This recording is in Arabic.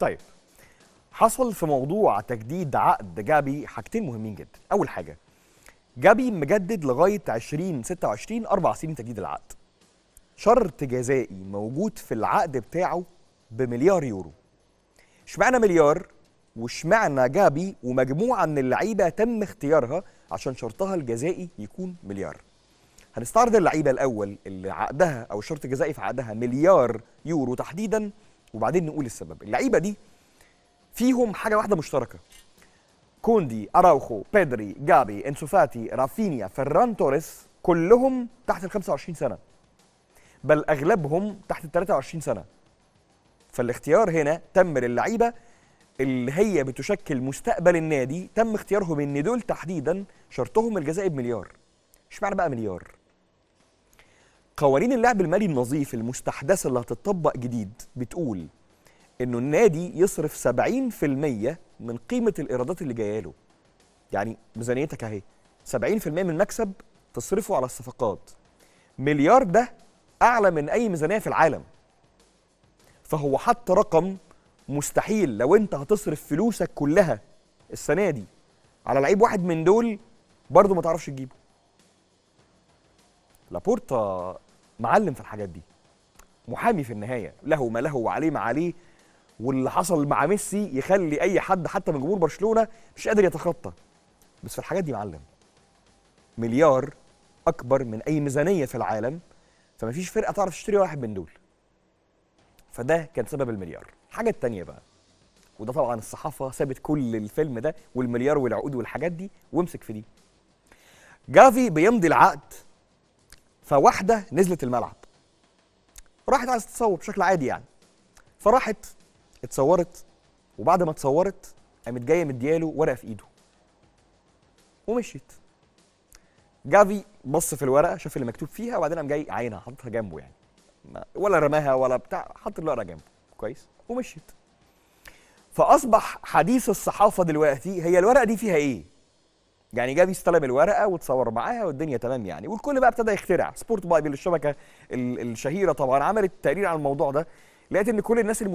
طيب حصل في موضوع تجديد عقد جابي حاجتين مهمين جدا اول حاجه جابي مجدد لغايه 2026 اربع سنين تجديد العقد شرط جزائي موجود في العقد بتاعه بمليار يورو اشمعنى مليار واشمعنى جابي ومجموعه من اللعيبه تم اختيارها عشان شرطها الجزائي يكون مليار هنستعرض اللعيبه الاول اللي عقدها او الشرط الجزائي في عقدها مليار يورو تحديدا وبعدين نقول السبب اللعيبه دي فيهم حاجه واحده مشتركه كوندي اراوخو بيدري جابي انسوفاتي رافينيا فران توريس كلهم تحت ال 25 سنه بل اغلبهم تحت ال 23 سنه فالاختيار هنا تم للعيبه اللي هي بتشكل مستقبل النادي تم اختيارهم ان دول تحديدا شرطهم الجزائي بمليار اشمعنى بقى مليار قوانين اللعب المالي النظيف المستحدثه اللي هتطبق جديد بتقول انه النادي يصرف 70% من قيمه الايرادات اللي جايه له يعني ميزانيتك اهي 70% من المكسب تصرفه على الصفقات مليار ده اعلى من اي ميزانيه في العالم فهو حط رقم مستحيل لو انت هتصرف فلوسك كلها السنه دي على لعيب واحد من دول برضه ما تعرفش تجيبه لابورتا معلم في الحاجات دي محامي في النهايه له ما له وعليه ما عليه واللي حصل مع ميسي يخلي اي حد حتى من جمهور برشلونه مش قادر يتخطى بس في الحاجات دي معلم مليار اكبر من اي ميزانيه في العالم فما فيش فرقه تعرف تشتري واحد من دول فده كان سبب المليار الحاجه الثانيه بقى وده طبعا الصحافه سابت كل الفيلم ده والمليار والعقود والحاجات دي وامسك في دي جافي بيمضي العقد فواحده نزلت الملعب راحت عايزه تتصور بشكل عادي يعني فراحت اتصورت وبعد ما اتصورت قامت جايه مدياله ورقه في ايده ومشيت جافي بص في الورقه شاف اللي مكتوب فيها وبعدين قام جاي عينها حاططها جنبه يعني ولا رماها ولا بتاع حط الورقه جنبه كويس ومشيت فاصبح حديث الصحافه دلوقتي هي الورقه دي فيها ايه يعني جاب يستلم الورقه وتصور معاها والدنيا تمام يعني والكل بقى ابتدى يخترع سبورت بايبل الشبكه الشهيره طبعا عملت تقرير عن الموضوع ده لقيت ان كل الناس المت...